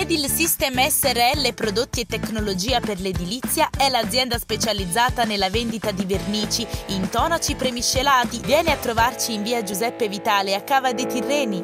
Edil System SRL Prodotti e Tecnologia per l'Edilizia è l'azienda specializzata nella vendita di vernici, intonaci premiscelati. Vieni a trovarci in via Giuseppe Vitale a Cava dei Tirreni.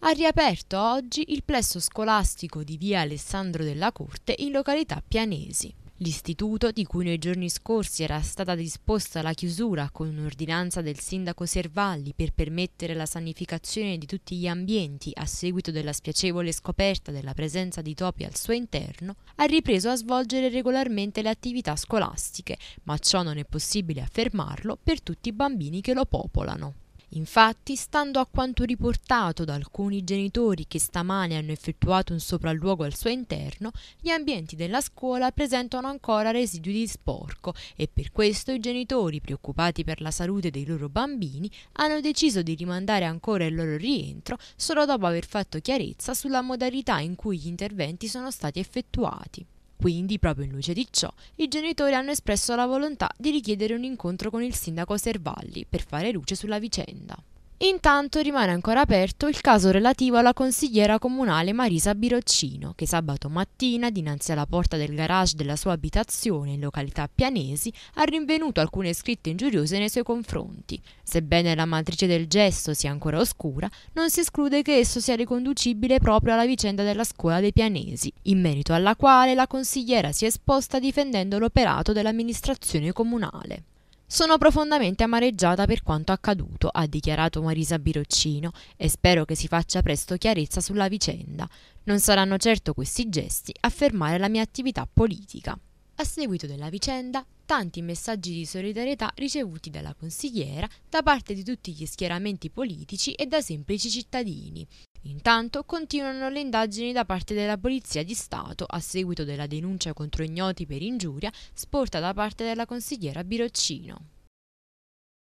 Ha riaperto oggi il plesso scolastico di via Alessandro della Corte in località Pianesi. L'istituto, di cui nei giorni scorsi era stata disposta la chiusura con un'ordinanza del sindaco Servalli per permettere la sanificazione di tutti gli ambienti a seguito della spiacevole scoperta della presenza di topi al suo interno, ha ripreso a svolgere regolarmente le attività scolastiche, ma ciò non è possibile affermarlo per tutti i bambini che lo popolano. Infatti, stando a quanto riportato da alcuni genitori che stamane hanno effettuato un sopralluogo al suo interno, gli ambienti della scuola presentano ancora residui di sporco e per questo i genitori, preoccupati per la salute dei loro bambini, hanno deciso di rimandare ancora il loro rientro solo dopo aver fatto chiarezza sulla modalità in cui gli interventi sono stati effettuati. Quindi, proprio in luce di ciò, i genitori hanno espresso la volontà di richiedere un incontro con il sindaco Servalli per fare luce sulla vicenda. Intanto rimane ancora aperto il caso relativo alla consigliera comunale Marisa Biroccino, che sabato mattina, dinanzi alla porta del garage della sua abitazione in località Pianesi, ha rinvenuto alcune scritte ingiuriose nei suoi confronti. Sebbene la matrice del gesto sia ancora oscura, non si esclude che esso sia riconducibile proprio alla vicenda della scuola dei Pianesi, in merito alla quale la consigliera si è esposta difendendo l'operato dell'amministrazione comunale. Sono profondamente amareggiata per quanto accaduto, ha dichiarato Marisa Biroccino, e spero che si faccia presto chiarezza sulla vicenda. Non saranno certo questi gesti a fermare la mia attività politica. A seguito della vicenda, tanti messaggi di solidarietà ricevuti dalla consigliera da parte di tutti gli schieramenti politici e da semplici cittadini. Intanto continuano le indagini da parte della Polizia di Stato a seguito della denuncia contro ignoti per ingiuria sporta da parte della consigliera Biroccino.